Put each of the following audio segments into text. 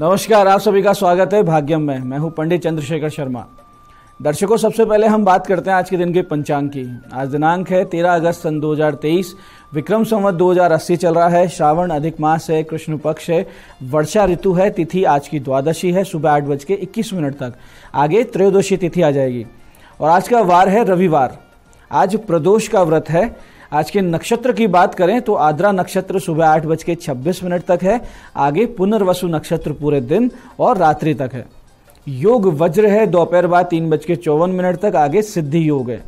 नमस्कार आप सभी का स्वागत है भाग्यम में मैं हूं पंडित चंद्रशेखर शर्मा दर्शकों सबसे पहले हम बात करते हैं आज के दिन के पंचांग की आज दिनांक है 13 अगस्त सन 2023 विक्रम संवत 2080 चल रहा है श्रावण अधिक मास है कृष्ण पक्ष है वर्षा ऋतु है तिथि आज की द्वादशी है सुबह आठ बज के इक्कीस मिनट तक आगे त्रयोदशी तिथि आ जाएगी और आज का वार है रविवार आज प्रदोष का व्रत है आज के नक्षत्र की बात करें तो आद्रा नक्षत्र सुबह आठ बज के छब्बीस मिनट तक है आगे पुनर्वसु नक्षत्र पूरे दिन और रात्रि तक है योग वज्र है दोपहर बाद तीन बज के चौवन मिनट तक आगे सिद्धि योग है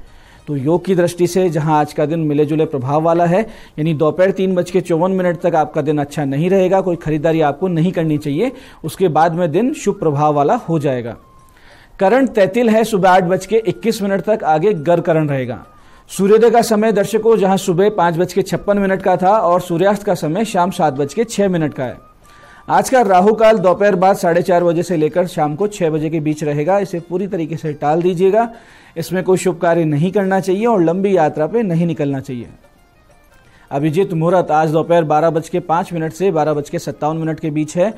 तो योग की दृष्टि से जहां आज का दिन मिले जुले प्रभाव वाला है यानी दोपहर तीन बज के चौवन मिनट तक आपका दिन अच्छा नहीं रहेगा कोई खरीदारी आपको नहीं करनी चाहिए उसके बाद में दिन शुभ प्रभाव वाला हो जाएगा करण तैतिल है सुबह आठ बज के इक्कीस मिनट तक आगे गर करण रहेगा सूर्योदय का समय दर्शकों जहां सुबह पाँच बज के छप्पन मिनट का था और सूर्यास्त का समय शाम सात बज के छः मिनट का है आज का राहु काल दोपहर बाद साढ़े चार बजे से लेकर शाम को छः बजे के बीच रहेगा इसे पूरी तरीके से टाल दीजिएगा इसमें कोई शुभ कार्य नहीं करना चाहिए और लंबी यात्रा पे नहीं निकलना चाहिए अभिजीत मुहूर्त आज दोपहर बारह बज के पांच मिनट से बारह बज के सत्तावन मिनट के बीच है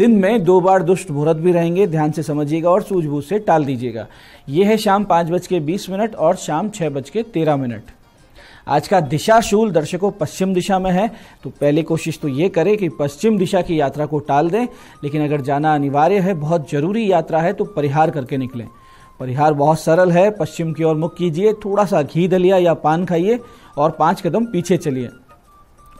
दिन में दो बार दुष्ट मुहूर्त भी रहेंगे ध्यान से समझिएगा और सूझबूझ से टाल दीजिएगा यह है शाम पाँच बज के बीस मिनट और शाम छः बज के तेरह मिनट आज का दिशा शूल दर्शकों पश्चिम दिशा में है तो पहले कोशिश तो ये करें कि पश्चिम दिशा की यात्रा को टाल दें लेकिन अगर जाना अनिवार्य है बहुत ज़रूरी यात्रा है तो परिहार करके निकलें परिहार बहुत सरल है पश्चिम की ओर मुख कीजिए थोड़ा सा घी दलिया या पान खाइए और पांच कदम पीछे चलिए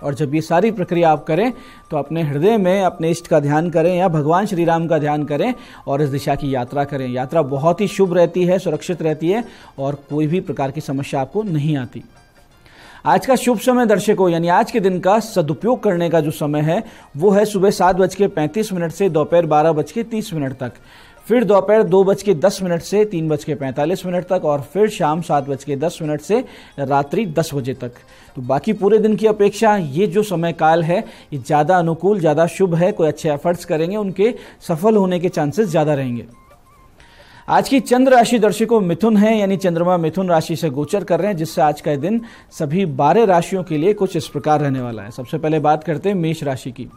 और जब ये सारी प्रक्रिया आप करें तो अपने हृदय में अपने इष्ट का ध्यान करें या भगवान श्री राम का ध्यान करें और इस दिशा की यात्रा करें यात्रा बहुत ही शुभ रहती है सुरक्षित रहती है और कोई भी प्रकार की समस्या आपको नहीं आती आज का शुभ समय दर्शकों यानी आज के दिन का सदुपयोग करने का जो समय है वो है सुबह सात बज के पैंतीस मिनट से दोपहर बारह बज के तीस मिनट तक फिर दोपहर दो बज के दस मिनट से तीन बज के पैंतालीस मिनट तक और फिर शाम सात बज के दस मिनट से रात्रि दस बजे तक तो बाकी पूरे दिन की अपेक्षा ये जो समय काल है ये ज़्यादा अनुकूल ज़्यादा शुभ है कोई अच्छे एफर्ट्स करेंगे उनके सफल होने के चांसेस ज़्यादा रहेंगे आज की चंद्र राशि दर्शकों मिथुन है यानी चंद्रमा मिथुन राशि से गोचर कर रहे हैं जिससे आज का दिन सभी बारह राशियों के लिए कुछ इस प्रकार रहने वाला है सबसे पहले बात करते हैं मेष राशि की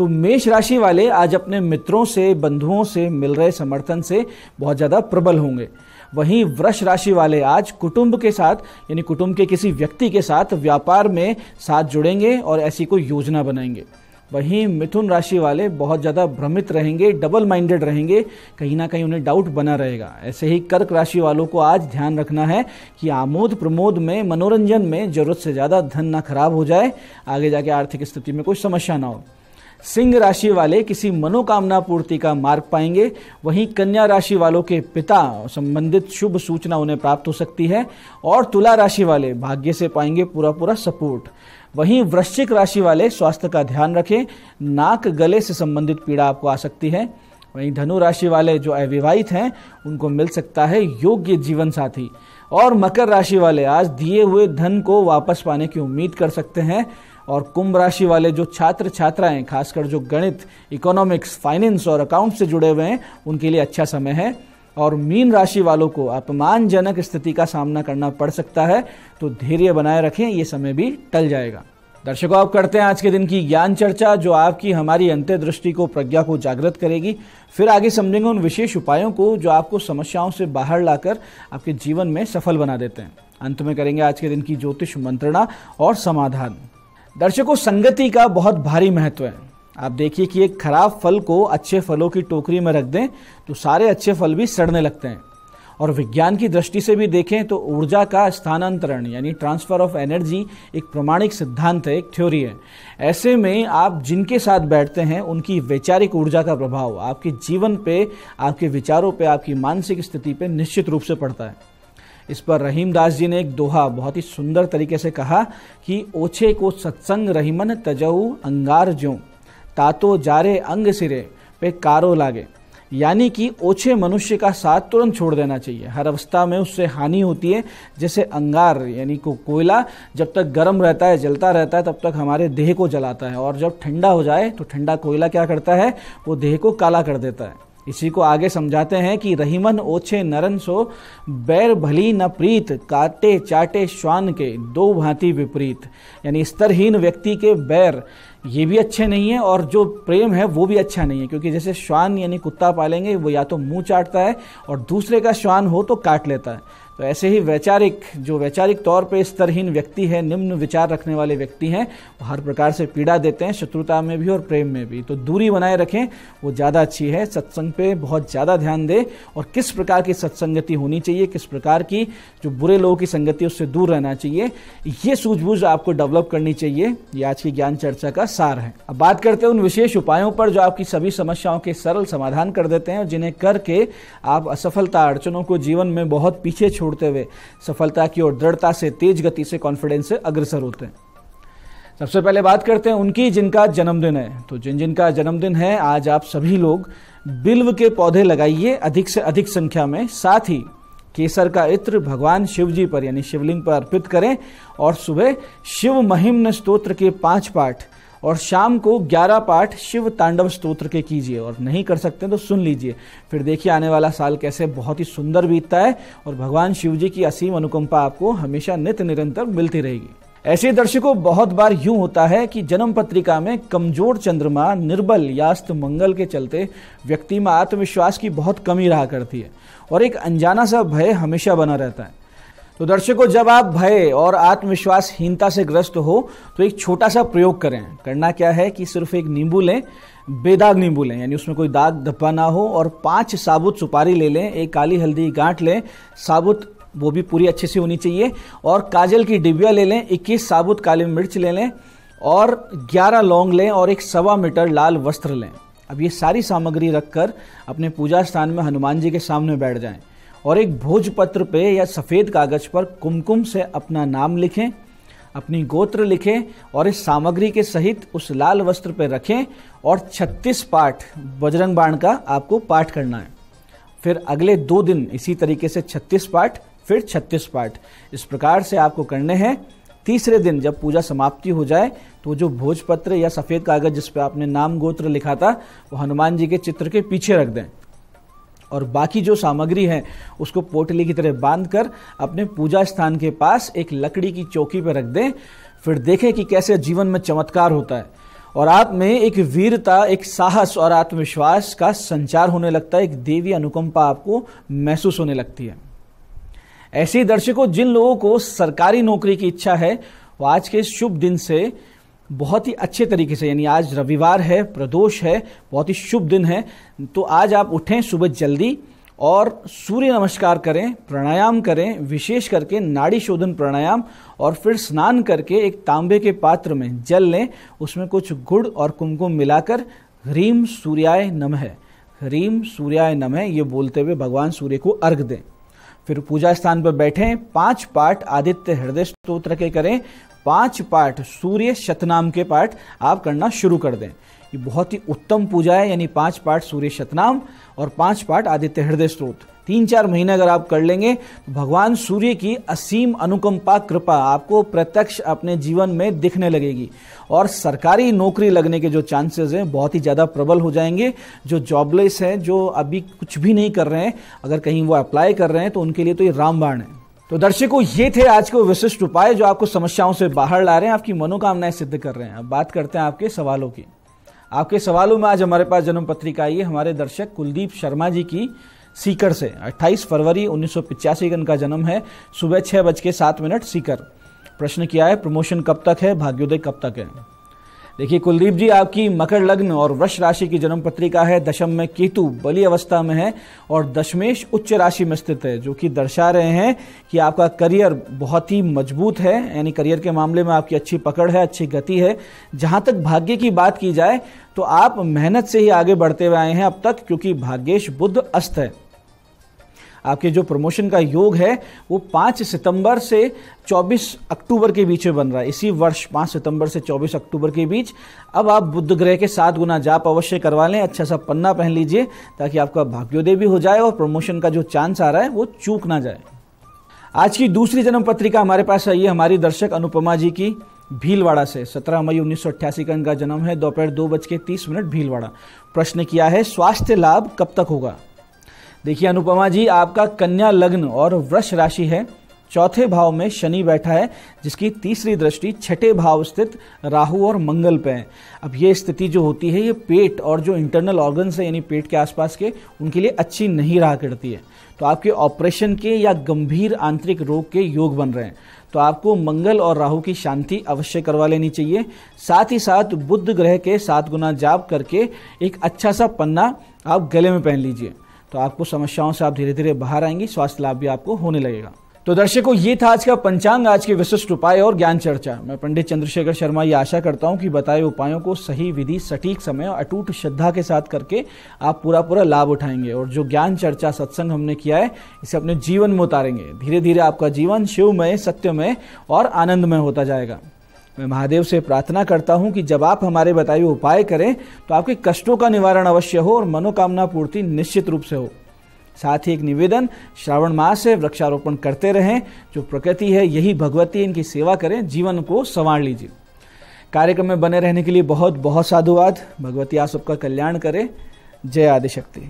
तो मेष राशि वाले आज अपने मित्रों से बंधुओं से मिल रहे समर्थन से बहुत ज़्यादा प्रबल होंगे वहीं वृष राशि वाले आज कुटुंब के साथ यानी कुटुंब के किसी व्यक्ति के साथ व्यापार में साथ जुड़ेंगे और ऐसी कोई योजना बनाएंगे वहीं मिथुन राशि वाले बहुत ज़्यादा भ्रमित रहेंगे डबल माइंडेड रहेंगे कहीं ना कहीं उन्हें डाउट बना रहेगा ऐसे ही कर्क राशि वालों को आज ध्यान रखना है कि आमोद प्रमोद में मनोरंजन में ज़रूरत से ज़्यादा धन ना खराब हो जाए आगे जाके आर्थिक स्थिति में कोई समस्या ना हो सिंह राशि वाले किसी मनोकामना पूर्ति का मार्ग पाएंगे वहीं कन्या राशि वालों के पिता संबंधित शुभ सूचना उन्हें प्राप्त हो सकती है और तुला राशि वाले भाग्य से पाएंगे पूरा पूरा सपोर्ट वहीं वृश्चिक राशि वाले स्वास्थ्य का ध्यान रखें नाक गले से संबंधित पीड़ा आपको आ सकती है वहीं धनु राशि वाले जो अविवाहित हैं उनको मिल सकता है योग्य जीवन साथी और मकर राशि वाले आज दिए हुए धन को वापस पाने की उम्मीद कर सकते हैं और कुंभ राशि वाले जो छात्र छात्राएं खासकर जो गणित इकोनॉमिक्स फाइनेंस और अकाउंट से जुड़े हुए हैं उनके लिए अच्छा समय है और मीन राशि वालों को अपमानजनक स्थिति का सामना करना पड़ सकता है तो धैर्य बनाए रखें ये समय भी टल जाएगा दर्शकों आप करते हैं आज के दिन की ज्ञान चर्चा जो आपकी हमारी अंत्य दृष्टि को प्रज्ञा को जागृत करेगी फिर आगे समझेंगे उन विशेष उपायों को जो आपको समस्याओं से बाहर लाकर आपके जीवन में सफल बना देते हैं अंत में करेंगे आज के दिन की ज्योतिष मंत्रणा और समाधान दर्शकों संगति का बहुत भारी महत्व है आप देखिए कि एक खराब फल को अच्छे फलों की टोकरी में रख दें तो सारे अच्छे फल भी सड़ने लगते हैं और विज्ञान की दृष्टि से भी देखें तो ऊर्जा का स्थानांतरण यानी ट्रांसफर ऑफ एनर्जी एक प्रमाणिक सिद्धांत है एक थ्योरी है ऐसे में आप जिनके साथ बैठते हैं उनकी वैचारिक ऊर्जा का प्रभाव आपके जीवन पे आपके विचारों पे आपकी मानसिक स्थिति पे निश्चित रूप से पड़ता है इस पर रहीम दास जी ने एक दोहा बहुत ही सुंदर तरीके से कहा कि ओछे को सत्संग रहीमन तजऊ अंगार जो तातो जारे अंग सिरे पे कारो लागे यानी कि ओछे मनुष्य का साथ तुरंत छोड़ देना चाहिए हर अवस्था में उससे हानि होती है जैसे अंगार यानी को कोयला जब तक गर्म रहता है जलता रहता है तब तक हमारे देह को जलाता है और जब ठंडा हो जाए तो ठंडा कोयला क्या करता है वो देह को काला कर देता है इसी को आगे समझाते हैं कि रहीमन ओछे नरन सो बैर भली न प्रीत काटे चाटे श्वान के दो भांति विपरीत यानी स्तरहीन व्यक्ति के बैर ये भी अच्छे नहीं है और जो प्रेम है वो भी अच्छा नहीं है क्योंकि जैसे श्वान यानी कुत्ता पालेंगे वो या तो मुंह चाटता है और दूसरे का श्वान हो तो काट लेता है तो ऐसे ही वैचारिक जो वैचारिक तौर पे स्तरहीन व्यक्ति है निम्न विचार रखने वाले व्यक्ति हैं वो हर प्रकार से पीड़ा देते हैं शत्रुता में भी और प्रेम में भी तो दूरी बनाए रखें वो ज़्यादा अच्छी है सत्संग पे बहुत ज़्यादा ध्यान दें और किस प्रकार की सत्संगति होनी चाहिए किस प्रकार की जो बुरे लोगों की संगति उससे दूर रहना चाहिए ये सूझबूझ आपको डेवलप करनी चाहिए ये आज की ज्ञान चर्चा का सार है अब बात करते हैं उन विशेष उपायों पर जो आपकी सभी समस्याओं के सरल समाधान कर देते हैं और जिन्हें करके आप असफलता अड़चनों को जीवन में बहुत पीछे छोड़ ढूंढते हुए सफलता की ओर दृढ़ता से तेज गति से कॉन्फिडेंस से अग्रसर होते हैं सबसे पहले बात करते हैं उनकी जिनका जन्मदिन है तो जिन जिनका जन्मदिन है आज आप सभी लोग बिल्व के पौधे लगाइए अधिक से अधिक संख्या में साथ ही केसर का इत्र भगवान शिव जी पर यानी शिवलिंग पर अर्पित करें और सुबह शिव महिम्न स्त्रोत्र के पांच पाठ और शाम को 11 पाठ शिव तांडव स्तोत्र के कीजिए और नहीं कर सकते तो सुन लीजिए फिर देखिए आने वाला साल कैसे बहुत ही सुंदर बीतता है और भगवान शिव जी की असीम अनुकंपा आपको हमेशा नित्य निरंतर मिलती रहेगी ऐसे दर्शकों बहुत बार यूं होता है कि जन्म पत्रिका में कमजोर चंद्रमा निर्बल यास्त मंगल के चलते व्यक्ति में आत्मविश्वास की बहुत कमी रहा करती है और एक अनजाना सा भय हमेशा बना रहता है तो दर्शकों जब आप भय और आत्मविश्वासहीनता से ग्रस्त हो तो एक छोटा सा प्रयोग करें करना क्या है कि सिर्फ एक नींबू लें बेदाग नींबू लें यानी उसमें कोई दाग धब्बा ना हो और पांच साबुत सुपारी ले लें एक काली हल्दी गांठ लें साबुत वो भी पूरी अच्छे से होनी चाहिए और काजल की डिबिया ले लें इक्कीस साबुत काली मिर्च ले लें और ग्यारह लौंग लें और एक सवा मीटर लाल वस्त्र लें अब ये सारी सामग्री रखकर अपने पूजा स्थान में हनुमान जी के सामने बैठ जाएं और एक भोजपत्र पे या सफ़ेद कागज पर कुमकुम से अपना नाम लिखें अपनी गोत्र लिखें और इस सामग्री के सहित उस लाल वस्त्र पर रखें और 36 पाठ बजरंग बाण का आपको पाठ करना है फिर अगले दो दिन इसी तरीके से 36 पाठ फिर 36 पाठ इस प्रकार से आपको करने हैं तीसरे दिन जब पूजा समाप्ति हो जाए तो जो भोजपत्र या सफ़ेद कागज़ जिस पर आपने नाम गोत्र लिखा था वो हनुमान जी के चित्र के पीछे रख दें और बाकी जो सामग्री है उसको पोटली की तरह बांधकर अपने पूजा स्थान के पास एक लकड़ी की चौकी पर रख दें फिर देखें कि कैसे जीवन में चमत्कार होता है और आप में एक वीरता एक साहस और आत्मविश्वास का संचार होने लगता है एक देवी अनुकंपा आपको महसूस होने लगती है ऐसे ही दर्शकों जिन लोगों को सरकारी नौकरी की इच्छा है वो आज के शुभ दिन से बहुत ही अच्छे तरीके से यानी आज रविवार है प्रदोष है बहुत ही शुभ दिन है तो आज आप उठें सुबह जल्दी और सूर्य नमस्कार करें प्राणायाम करें विशेष करके नाड़ी शोधन प्राणायाम और फिर स्नान करके एक तांबे के पात्र में जल लें उसमें कुछ गुड़ और कुमकुम मिलाकर ह्रीम सूर्याय नम है ह्रीम सूर्याय नम है ये बोलते हुए भगवान सूर्य को अर्घ दें फिर पूजा स्थान पर बैठें पांच पाठ आदित्य हृदय स्त्रोत्र के करें पांच पाठ सूर्य शतनाम के पाठ आप करना शुरू कर दें ये बहुत ही उत्तम पूजा है यानी पांच पाठ सूर्य शतनाम और पांच पाठ आदित्य हृदय स्रोत तीन चार महीने अगर आप कर लेंगे तो भगवान सूर्य की असीम अनुकंपा कृपा आपको प्रत्यक्ष अपने जीवन में दिखने लगेगी और सरकारी नौकरी लगने के जो चांसेस हैं बहुत ही ज़्यादा प्रबल हो जाएंगे जो जॉबलेस हैं जो अभी कुछ भी नहीं कर रहे हैं अगर कहीं वो अप्लाई कर रहे हैं तो उनके लिए तो ये रामबाण है तो दर्शकों ये थे आज के विशिष्ट उपाय जो आपको समस्याओं से बाहर ला रहे हैं आपकी मनोकामनाएं सिद्ध कर रहे हैं अब बात करते हैं आपके सवालों की आपके सवालों में आज हमारे पास जन्म पत्रिका आई है हमारे दर्शक कुलदीप शर्मा जी की सीकर से 28 फरवरी उन्नीस सौ का जन्म है सुबह छः बज के सात मिनट सीकर प्रश्न किया है प्रमोशन कब तक है भाग्योदय कब तक है देखिए कुलदीप जी आपकी मकर लग्न और वृक्ष राशि की जन्म पत्रिका है दशम में केतु बली अवस्था में है और दशमेश उच्च राशि में स्थित है जो कि दर्शा रहे हैं कि आपका करियर बहुत ही मजबूत है यानी करियर के मामले में आपकी अच्छी पकड़ है अच्छी गति है जहां तक भाग्य की बात की जाए तो आप मेहनत से ही आगे बढ़ते हुए आए हैं अब तक क्योंकि भाग्येश बुद्ध अस्त है आपके जो प्रमोशन का योग है वो पाँच सितंबर से 24 अक्टूबर के बीच में बन रहा है इसी वर्ष 5 सितंबर से 24 अक्टूबर के बीच अब आप बुद्ध ग्रह के सात गुना जाप अवश्य करवा लें अच्छा सा पन्ना पहन लीजिए ताकि आपका भाग्योदय भी हो जाए और प्रमोशन का जो चांस आ रहा है वो चूक ना जाए आज की दूसरी जन्म पत्रिका हमारे पास आई है हमारी दर्शक अनुपमा जी की भीलवाड़ा से 17 मई उन्नीस का इनका जन्म है दोपहर दो बज के तीस मिनट भीलवाड़ा प्रश्न किया है स्वास्थ्य लाभ कब तक होगा देखिए अनुपमा जी आपका कन्या लग्न और वृक्ष राशि है चौथे भाव में शनि बैठा है जिसकी तीसरी दृष्टि छठे भाव स्थित राहु और मंगल पे है अब ये स्थिति जो होती है ये पेट और जो इंटरनल ऑर्गन्स है यानी पेट के आसपास के उनके लिए अच्छी नहीं रहा करती है तो आपके ऑपरेशन के या गंभीर आंतरिक रोग के योग बन रहे हैं तो आपको मंगल और राहु की शांति अवश्य करवा लेनी चाहिए साथ ही साथ बुद्ध ग्रह के सात गुना जाप करके एक अच्छा सा पन्ना आप गले में पहन लीजिए तो आपको समस्याओं से आप धीरे धीरे बाहर आएंगे स्वास्थ्य लाभ भी आपको होने लगेगा तो दर्शकों ये था आज का पंचांग आज के विशिष्ट उपाय और ज्ञान चर्चा मैं पंडित चंद्रशेखर शर्मा ये आशा करता हूँ कि बताए उपायों को सही विधि सटीक समय और अटूट श्रद्धा के साथ करके आप पूरा पूरा लाभ उठाएंगे और जो ज्ञान चर्चा सत्संग हमने किया है इसे अपने जीवन में उतारेंगे धीरे धीरे आपका जीवन शिवमय सत्यमय और आनंदमय होता जाएगा मैं महादेव से प्रार्थना करता हूँ कि जब आप हमारे बताए उपाय करें तो आपके कष्टों का निवारण अवश्य हो और मनोकामना पूर्ति निश्चित रूप से हो साथ ही एक निवेदन श्रावण मास से वृक्षारोपण करते रहें जो प्रकृति है यही भगवती इनकी सेवा करें जीवन को संवार लीजिए कार्यक्रम में बने रहने के लिए बहुत बहुत साधुवाद भगवती आप सबका कल्याण करें जय आदिशक्ति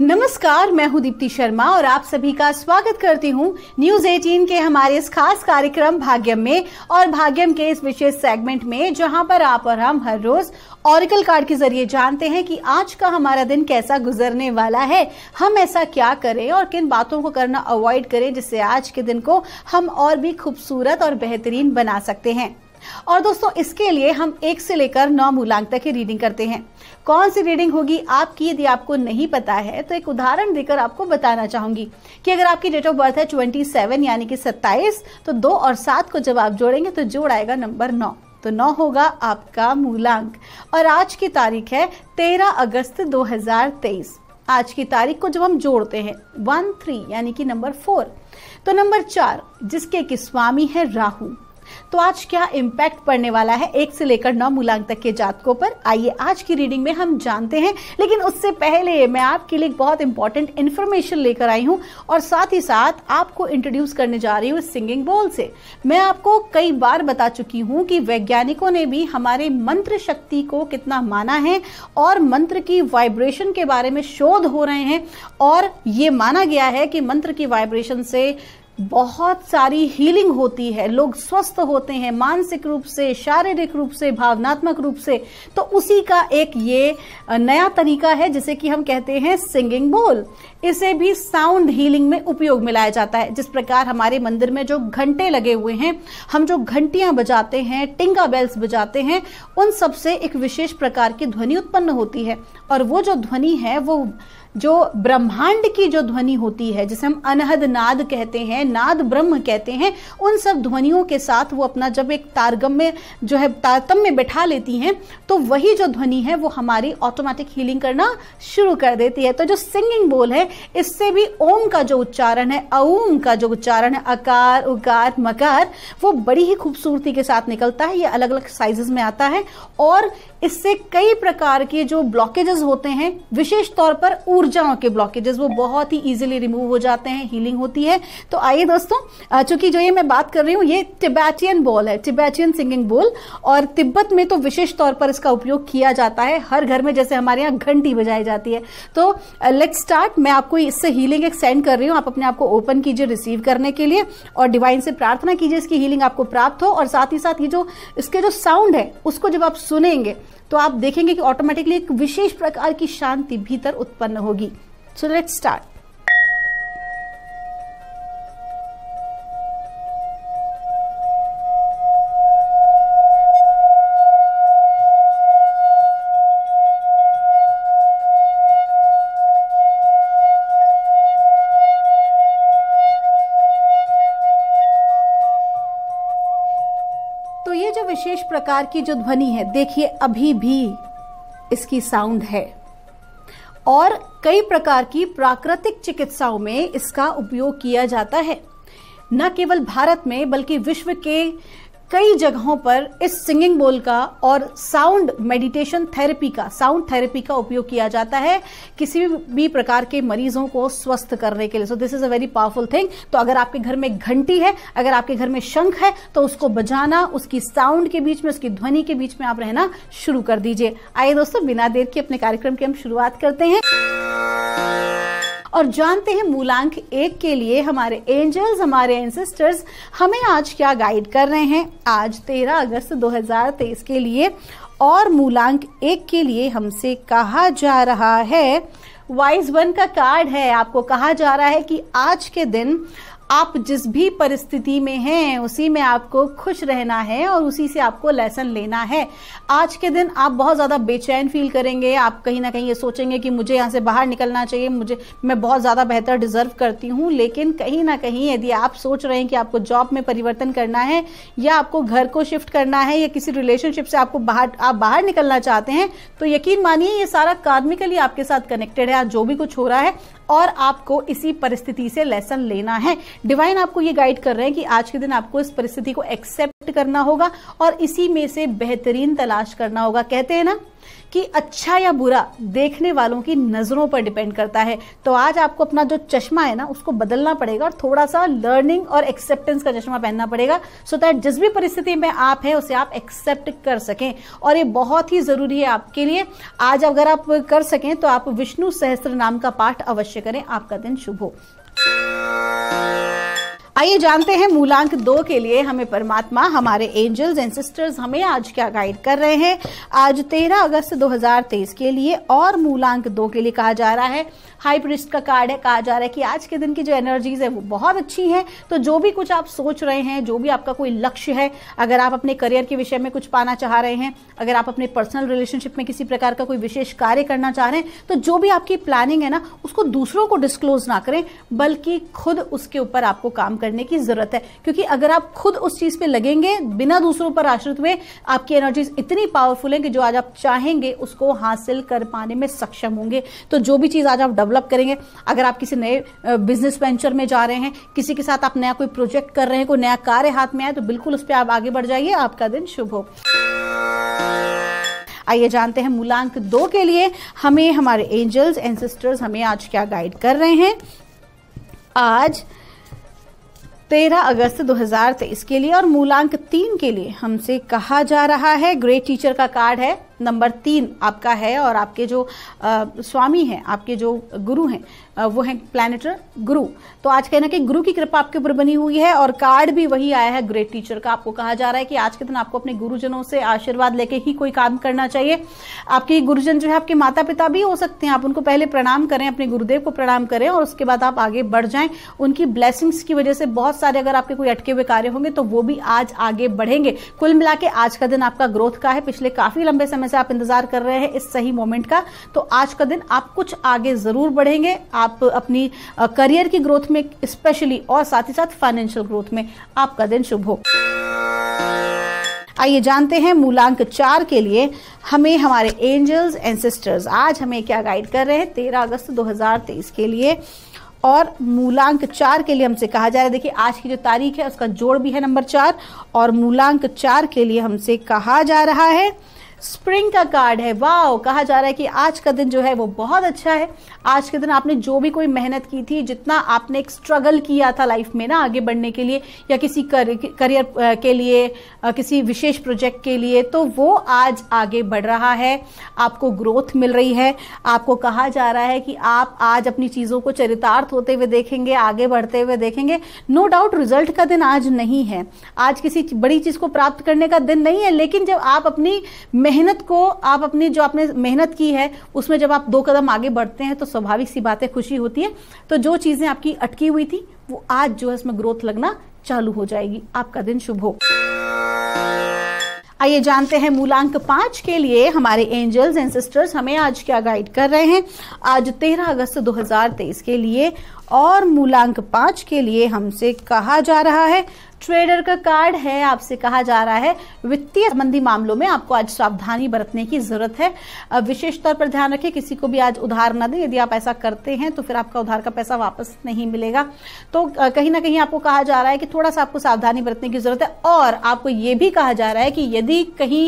नमस्कार मैं हूं दीप्ति शर्मा और आप सभी का स्वागत करती हूं न्यूज 18 के हमारे इस खास कार्यक्रम भाग्यम में और भाग्यम के इस विशेष सेगमेंट में जहां पर आप और हम हर रोज ऑरिकल कार्ड के जरिए जानते हैं कि आज का हमारा दिन कैसा गुजरने वाला है हम ऐसा क्या करें और किन बातों को करना अवॉइड करें जिससे आज के दिन को हम और भी खूबसूरत और बेहतरीन बना सकते हैं और दोस्तों इसके लिए हम एक से लेकर नौ मूलांक तक की रीडिंग करते हैं कौन सी रीडिंग होगी आपकी यदि आपको नहीं पता है तो एक उदाहरण देकर आपको बताना चाहूंगी कि अगर आपकी डेट ऑफ बर्थ है ट्वेंटी सेवन यानी कि सत्ताईस तो दो और सात को जब आप जोड़ेंगे तो जोड़ आएगा नंबर नौ तो नौ होगा आपका मूलांक और आज की तारीख है तेरह अगस्त दो आज की तारीख को जब हम जोड़ते हैं वन थ्री यानी कि नंबर फोर तो नंबर चार जिसके कि स्वामी है राहू तो आज क्या इम्पैक्ट पड़ने वाला है एक से लेकर नौ मूलांक तक के जातकों पर आइए आज की रीडिंग में हम जानते हैं लेकिन उससे पहले मैं आपके लिए बहुत इंपॉर्टेंट इन्फॉर्मेशन लेकर आई हूँ और साथ ही साथ आपको इंट्रोड्यूस करने जा रही हूँ सिंगिंग बोल से मैं आपको कई बार बता चुकी हूँ कि वैज्ञानिकों ने भी हमारे मंत्र शक्ति को कितना माना है और मंत्र की वाइब्रेशन के बारे में शोध हो रहे हैं और ये माना गया है कि मंत्र की वाइब्रेशन से बहुत सारी हीलिंग होती है लोग स्वस्थ होते हैं मानसिक रूप से शारीरिक रूप से भावनात्मक रूप से तो उसी का एक ये नया तरीका है जिसे कि हम कहते हैं सिंगिंग बोल इसे भी साउंड हीलिंग में उपयोग में लाया जाता है जिस प्रकार हमारे मंदिर में जो घंटे लगे हुए हैं हम जो घंटियां बजाते हैं टिंगा बेल्स बजाते हैं उन सबसे एक विशेष प्रकार की ध्वनि उत्पन्न होती है और वो जो ध्वनि है वो जो ब्रह्मांड की जो ध्वनि होती है जिसे हम अनहद नाद कहते हैं नाद ब्रह्म कहते हैं उन सब ध्वनियों के साथ वो अपना जब एक तारगम में जो है तारतम में बैठा लेती हैं तो वही जो ध्वनि है वो हमारी ऑटोमेटिक हीलिंग करना शुरू कर देती है तो जो सिंगिंग बोल है इससे भी ओम का जो उच्चारण है अम का जो उच्चारण है अकार उकार मकार वो बड़ी ही खूबसूरती के साथ निकलता है ये अलग अलग साइजेस में आता है और इससे कई प्रकार के जो ब्लॉकेजेस होते हैं विशेष तौर पर ऊर्जाओं के ब्लॉकेजेस वो बहुत ही इजीली रिमूव हो जाते हैं हीलिंग होती है तो आइए दोस्तों चूंकि जो ये मैं बात कर रही हूँ ये टिबैटियन बॉल है टिबैटियन सिंगिंग बॉल और तिब्बत में तो विशेष तौर पर इसका उपयोग किया जाता है हर घर में जैसे हमारे यहाँ घंटी बजाई जाती है तो लेट स्टार्ट मैं आपको इससे हीलिंग एक सेंड कर रही हूँ आप अपने आप को ओपन कीजिए रिसीव करने के लिए और डिवाइन से प्रार्थना कीजिए इसकी हीलिंग आपको प्राप्त हो और साथ ही साथ ये जो इसके जो साउंड है उसको जब आप सुनेंगे तो आप देखेंगे कि ऑटोमेटिकली एक विशेष प्रकार की शांति भीतर उत्पन्न होगी सो लेट स्टार्ट प्रकार की जो ध्वनि है देखिए अभी भी इसकी साउंड है और कई प्रकार की प्राकृतिक चिकित्साओं में इसका उपयोग किया जाता है न केवल भारत में बल्कि विश्व के कई जगहों पर इस सिंगिंग बोल का और साउंड मेडिटेशन थेरेपी का साउंड थेरेपी का उपयोग किया जाता है किसी भी प्रकार के मरीजों को स्वस्थ करने के लिए so this is a very powerful thing तो अगर आपके घर में घंटी है अगर आपके घर में शंख है तो उसको बजाना उसकी साउंड के बीच में उसकी ध्वनि के बीच में आप रहना शुरू कर दीजिए आइए दोस्तों बिना देर के अपने कार्यक्रम की हम शुरुआत करते हैं और जानते हैं मूलांक एक के लिए हमारे एंजल्स हमारे एंसेस्टर्स हमें आज क्या गाइड कर रहे हैं आज 13 अगस्त 2023 के लिए और मूलांक एक के लिए हमसे कहा जा रहा है वाइज वन का कार्ड है आपको कहा जा रहा है कि आज के दिन आप जिस भी परिस्थिति में हैं उसी में आपको खुश रहना है और उसी से आपको लेसन लेना है आज के दिन आप बहुत ज़्यादा बेचैन फील करेंगे आप कहीं ना कहीं ये सोचेंगे कि मुझे यहाँ से बाहर निकलना चाहिए मुझे मैं बहुत ज़्यादा बेहतर डिज़र्व करती हूँ लेकिन कहीं ना कहीं यदि आप सोच रहे हैं कि आपको जॉब में परिवर्तन करना है या आपको घर को शिफ्ट करना है या किसी रिलेशनशिप से आपको बाहर आप बाहर निकलना चाहते हैं तो यकीन मानिए ये सारा कार्मिकली आपके साथ कनेक्टेड है आज जो भी कुछ हो रहा है और आपको इसी परिस्थिति से लेसन लेना है डिवाइन आपको ये गाइड कर रहे हैं कि आज के दिन आपको इस परिस्थिति को एक्सेप्ट करना होगा और इसी में से बेहतरीन तलाश करना होगा कहते हैं ना कि अच्छा या बुरा देखने वालों की नज़रों पर डिपेंड करता है तो आज आपको अपना जो चश्मा है ना उसको बदलना पड़ेगा और थोड़ा सा लर्निंग और एक्सेप्टेंस का चश्मा पहनना पड़ेगा सो दैट जिस भी परिस्थिति में आप हैं उसे आप एक्सेप्ट कर सकें और ये बहुत ही ज़रूरी है आपके लिए आज अगर आप कर सकें तो आप विष्णु सहस्त्र नाम का पाठ अवश्य करें आपका दिन शुभ हो आइए जानते हैं मूलांक दो के लिए हमें परमात्मा हमारे एंजल्स एंड सिस्टर्स हमें आज क्या गाइड कर रहे हैं आज 13 अगस्त 2023 के लिए और मूलांक दो के लिए कहा जा रहा है हाई प्रिस्ट का कार्ड है कहा जा रहा है कि आज के दिन की जो एनर्जीज है वो बहुत अच्छी है तो जो भी कुछ आप सोच रहे हैं जो भी आपका कोई लक्ष्य है अगर आप अपने करियर के विषय में कुछ पाना चाह रहे हैं अगर आप अपने पर्सनल रिलेशनशिप में किसी प्रकार का कोई विशेष कार्य करना चाह रहे हैं तो जो भी आपकी प्लानिंग है ना उसको दूसरों को डिस्क्लोज ना करें बल्कि खुद उसके ऊपर आपको काम करने की जरूरत है क्योंकि अगर आप खुद उस चीज पे लगेंगे बिना दूसरों पर आश्रित हुए आपकी एनर्जीज इतनी पावरफुल है कि जो आज आप चाहेंगे उसको हासिल कर पाने में सक्षम होंगे तो जो भी चीज आज आप डेवलप करेंगे अगर आप किसी नए बिजनेस वेंचर में जा रहे हैं किसी के साथ आप नया कोई प्रोजेक्ट कर रहे हैं कोई नया कार्य हाथ में आए तो बिल्कुल उस पर आप आगे बढ़ जाइए आपका दिन शुभ हो आइए जानते हैं मूलांक दो के लिए हमें हमारे एंजल्स एंसेस्टर्स हमें आज क्या गाइड कर रहे हैं आज 13 अगस्त 2023 के लिए और मूलांक तीन के लिए हमसे कहा जा रहा है ग्रेट टीचर का कार्ड है नंबर तीन आपका है और आपके जो आ, स्वामी हैं आपके जो गुरु हैं वो है प्लानिटर गुरु तो आज कहना कि गुरु की कृपा आपके ऊपर बनी हुई है और कार्ड भी वही आया है ग्रेट टीचर का आपको कहा जा रहा है कि आज के दिन आपको अपने गुरुजनों से आशीर्वाद लेके ही कोई काम करना चाहिए आपके गुरुजन जो है आपके माता पिता भी हो सकते हैं आप उनको पहले प्रणाम करें अपने गुरुदेव को प्रणाम करें और उसके बाद आप आगे बढ़ जाए उनकी ब्लेसिंग्स की वजह से बहुत सारे अगर आपके कोई अटके हुए कार्य होंगे तो वो भी आज आगे बढ़ेंगे कुल मिला के आज का दिन आपका ग्रोथ का है पिछले काफी लंबे समय से आप इंतजार कर रहे हैं इस सही मोमेंट का तो आज का दिन आप कुछ आगे जरूर बढ़ेंगे आप अपनी करियर की ग्रोथ में स्पेशली और साथ ही साथ फाइनेंशियल ग्रोथ में आपका दिन शुभ हो आइए जानते हैं मूलांक चार के लिए हमें हमारे एंजल्स सिस्टर्स आज हमें क्या गाइड कर रहे हैं तेरह अगस्त 2023 के लिए और मूलांक चार के लिए हमसे कहा जा रहा है देखिए आज की जो तारीख है उसका जोड़ भी है नंबर चार और मूलांक चार के लिए हमसे कहा जा रहा है स्प्रिंग का कार्ड है वाओ कहा जा रहा है कि आज का दिन जो है वो बहुत अच्छा है आज के दिन आपने जो भी कोई मेहनत की थी जितना आपने एक स्ट्रगल किया था लाइफ में ना आगे बढ़ने के लिए या किसी कर, करियर के लिए किसी विशेष प्रोजेक्ट के लिए तो वो आज आगे बढ़ रहा है आपको ग्रोथ मिल रही है आपको कहा जा रहा है कि आप आज अपनी चीज़ों को चरितार्थ होते हुए देखेंगे आगे बढ़ते हुए देखेंगे नो डाउट रिजल्ट का दिन आज नहीं है आज किसी बड़ी चीज़ को प्राप्त करने का दिन नहीं है लेकिन जब आप अपनी मेहनत मेहनत को आप अपनी जो आपने मेहनत की है उसमें जब आप दो कदम आगे बढ़ते हैं तो स्वाभाविक सी बातें खुशी होती है तो जो चीज़ें आपकी अटकी हुई थी वो आज जो है इसमें ग्रोथ लगना चालू हो जाएगी आपका दिन शुभ हो आइए जानते हैं मूलांक पांच के लिए हमारे एंजल्स एंड सिस्टर्स हमें आज क्या गाइड कर रहे हैं आज तेरह अगस्त 2023 के लिए और मूलांक पांच के लिए हमसे कहा जा रहा है ट्रेडर का कार्ड है आपसे कहा जा रहा है वित्तीय संबंधी मामलों में आपको आज सावधानी बरतने की जरूरत है विशेष तौर पर ध्यान रखें किसी को भी आज उधार ना दें यदि आप ऐसा करते हैं तो फिर आपका उधार का पैसा वापस नहीं मिलेगा तो कहीं ना कहीं आपको कहा जा रहा है कि थोड़ा सा आपको सावधानी बरतने की जरूरत है और आपको ये भी कहा जा रहा है कि यदि कहीं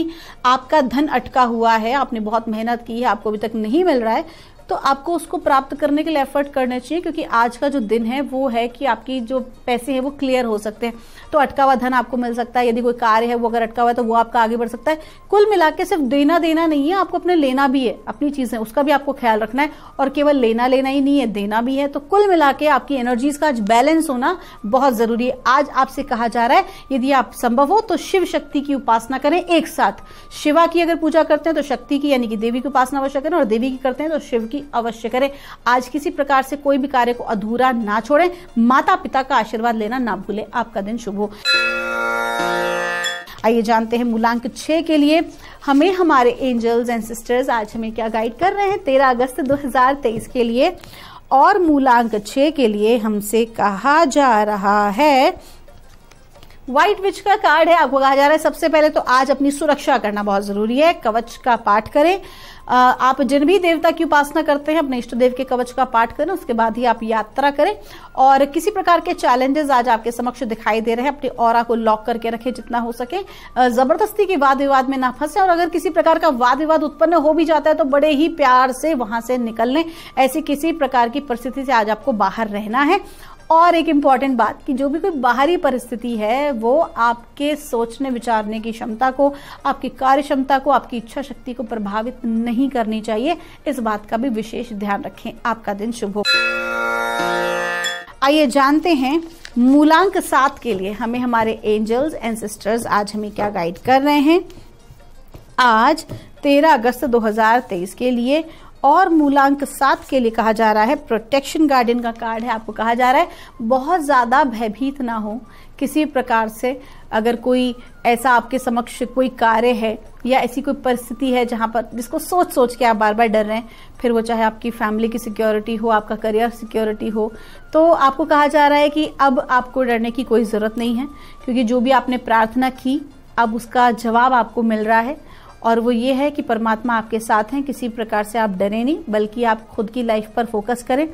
आपका धन अटका हुआ है आपने बहुत मेहनत की है आपको अभी तक नहीं मिल रहा है तो आपको उसको प्राप्त करने के लिए एफर्ट करना चाहिए क्योंकि आज का जो दिन है वो है कि आपकी जो पैसे हैं वो क्लियर हो सकते हैं तो अटका हुआ धन आपको मिल सकता है यदि कोई कार्य है वो अगर अटका हुआ है तो वो आपका आगे बढ़ सकता है कुल मिला के सिर्फ देना देना नहीं है आपको अपने लेना भी है अपनी चीज़ें उसका भी आपको ख्याल रखना है और केवल लेना लेना ही नहीं है देना भी है तो कुल मिला के आपकी एनर्जीज का आज बैलेंस होना बहुत ज़रूरी है आज आपसे कहा जा रहा है यदि आप संभव हो तो शिव शक्ति की उपासना करें एक साथ शिवा की अगर पूजा करते हैं तो शक्ति की यानी कि देवी की उपासना आवश्यक करें और देवी की करते हैं तो शिव की ही अवश्य करें आज किसी प्रकार से कोई भी कार्य को अधूरा ना छोड़ें माता पिता का आशीर्वाद लेना ना भूलें आपका दिन शुभ हो आइए जानते हैं मूलांक छः के लिए हमें हमारे एंजल्स एंड सिस्टर्स आज हमें क्या गाइड कर रहे हैं तेरह अगस्त तेईस के लिए और मूलांक छः के लिए हमसे कहा जा रहा है व्हाइट विच का कार्ड है आपको कहा जा रहा है सबसे पहले तो आज अपनी सुरक्षा करना बहुत ज़रूरी है कवच का पाठ करें आप जिन भी देवता की उपासना करते हैं अपने इष्ट देव के कवच का पाठ करें उसके बाद ही आप यात्रा करें और किसी प्रकार के चैलेंजेस आज आपके समक्ष दिखाई दे रहे हैं अपनी और को लॉक करके रखें जितना हो सके ज़बरदस्ती के वाद विवाद में ना फंसे और अगर किसी प्रकार का वाद विवाद उत्पन्न हो भी जाता है तो बड़े ही प्यार से वहां से निकल लें ऐसी किसी प्रकार की परिस्थिति से आज आपको बाहर रहना है और एक इम्पॉर्टेंट बात कि जो भी कोई बाहरी परिस्थिति है वो आपके सोचने विचारने की क्षमता को आपकी कार्य क्षमता को आपकी इच्छा शक्ति को प्रभावित नहीं करनी चाहिए इस बात का भी विशेष ध्यान रखें आपका दिन शुभ हो आइए जानते हैं मूलांक सात के लिए हमें हमारे एंजल्स एंड सिस्टर्स आज हमें क्या गाइड कर रहे हैं आज 13 अगस्त 2023 के लिए और मूलांक सात के लिए कहा जा रहा है प्रोटेक्शन गार्डियन का कार्ड है आपको कहा जा रहा है बहुत ज़्यादा भयभीत ना हो किसी प्रकार से अगर कोई ऐसा आपके समक्ष कोई कार्य है या ऐसी कोई परिस्थिति है जहाँ पर जिसको सोच सोच के आप बार बार डर रहे हैं फिर वो चाहे आपकी फैमिली की सिक्योरिटी हो आपका करियर सिक्योरिटी हो तो आपको कहा जा रहा है कि अब आपको डरने की कोई ज़रूरत नहीं है क्योंकि जो भी आपने प्रार्थना की अब उसका जवाब आपको मिल रहा है और वो ये है कि परमात्मा आपके साथ हैं किसी प्रकार से आप डरें नहीं बल्कि आप खुद की लाइफ पर फोकस करें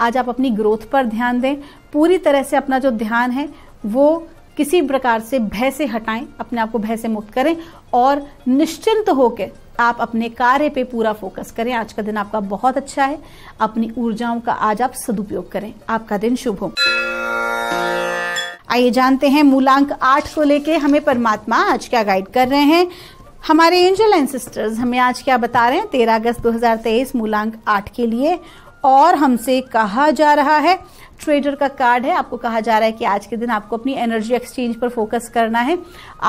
आज आप अपनी ग्रोथ पर ध्यान दें पूरी तरह से अपना जो ध्यान है वो किसी प्रकार से भय से हटाएं अपने आप को भय से मुक्त करें और निश्चिंत होकर आप अपने कार्य पे पूरा फोकस करें आज का दिन आपका बहुत अच्छा है अपनी ऊर्जाओं का आज आप सदुपयोग करें आपका दिन शुभ हो आइए जानते हैं मूलांक आठ को लेके हमें परमात्मा आज क्या गाइड कर रहे हैं हमारे एंजल एंसिस्टर्स हमें आज क्या बता रहे हैं तेरह अगस्त 2023 मूलांक आठ के लिए और हमसे कहा जा रहा है ट्रेडर का कार्ड है आपको कहा जा रहा है कि आज के दिन आपको अपनी एनर्जी एक्सचेंज पर फोकस करना है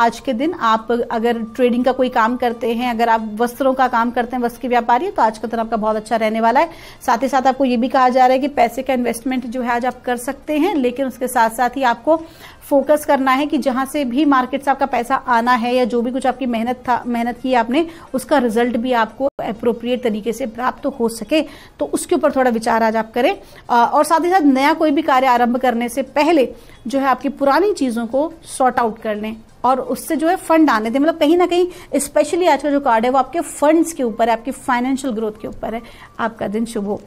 आज के दिन आप अगर ट्रेडिंग का कोई काम करते हैं अगर आप वस्त्रों का काम करते हैं वस्त्र के व्यापारी है तो आज का दिन आपका बहुत अच्छा रहने वाला है साथ ही साथ आपको ये भी कहा जा रहा है कि पैसे का इन्वेस्टमेंट जो है आज आप कर सकते हैं लेकिन उसके साथ साथ ही आपको फोकस करना है कि जहां से भी मार्केट से आपका पैसा आना है या जो भी कुछ आपकी मेहनत था मेहनत की आपने उसका रिजल्ट भी आपको अप्रोप्रिएट तरीके से प्राप्त तो हो सके तो उसके ऊपर थोड़ा विचार आज आप करें और साथ ही साथ नया कोई भी कार्य आरंभ करने से पहले जो है आपकी पुरानी चीज़ों को सॉर्ट आउट कर लें और उससे जो है फंड आने थे मतलब कहीं ना कहीं स्पेशली आज का जो कार्ड है वो आपके फंड्स के ऊपर है आपकी फाइनेंशियल ग्रोथ के ऊपर है आपका दिन शुभ हो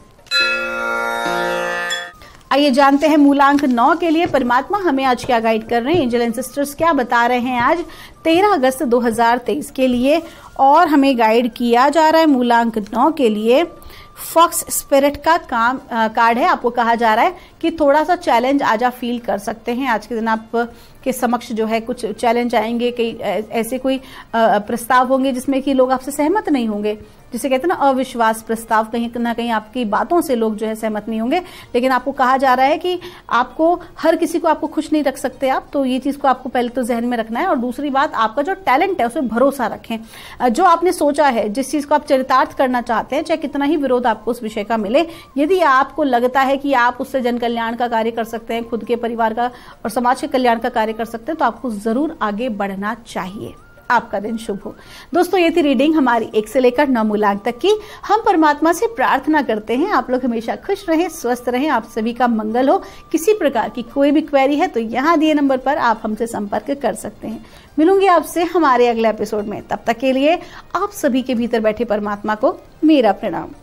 आइए जानते हैं मूलांक नौ के लिए परमात्मा हमें आज क्या गाइड कर रहे हैं एंजल एंड सिस्टर्स क्या बता रहे हैं आज तेरह अगस्त 2023 के लिए और हमें गाइड किया जा रहा है मूलांक नौ के लिए फॉक्स स्पिरिट का काम कार्ड है आपको कहा जा रहा है कि थोड़ा सा चैलेंज आज आप फील कर सकते हैं आज के दिन आप के समक्ष जो है कुछ चैलेंज आएंगे कई ऐसे कोई प्रस्ताव होंगे जिसमें कि लोग आपसे सहमत नहीं होंगे जिसे कहते हैं ना अविश्वास प्रस्ताव कहीं ना कहीं आपकी बातों से लोग जो है सहमत नहीं होंगे लेकिन आपको कहा जा रहा है कि आपको हर किसी को आपको खुश नहीं रख सकते आप तो ये चीज़ को आपको पहले तो जहन में रखना है और दूसरी बात आपका जो टैलेंट है उसमें भरोसा रखें जो आपने सोचा है जिस चीज़ को आप चरितार्थ करना चाहते हैं चाहे कितना ही विरोध आपको उस विषय का मिले यदि आपको लगता है कि आप उससे जन कल्याण का कार्य कर सकते हैं खुद के परिवार का और समाज के कल्याण का कार्य कर सकते हैं तो आपको ज़रूर आगे बढ़ना चाहिए आपका दिन शुभ हो दोस्तों ये थी रीडिंग हमारी एक से लेकर नौ मूलांक तक की हम परमात्मा से प्रार्थना करते हैं आप लोग हमेशा खुश रहें स्वस्थ रहें आप सभी का मंगल हो किसी प्रकार की कोई भी क्वेरी है तो यहाँ दिए नंबर पर आप हमसे संपर्क कर सकते हैं मिलूंगी आपसे हमारे अगले एपिसोड में तब तक के लिए आप सभी के भीतर बैठे परमात्मा को मेरा प्रणाम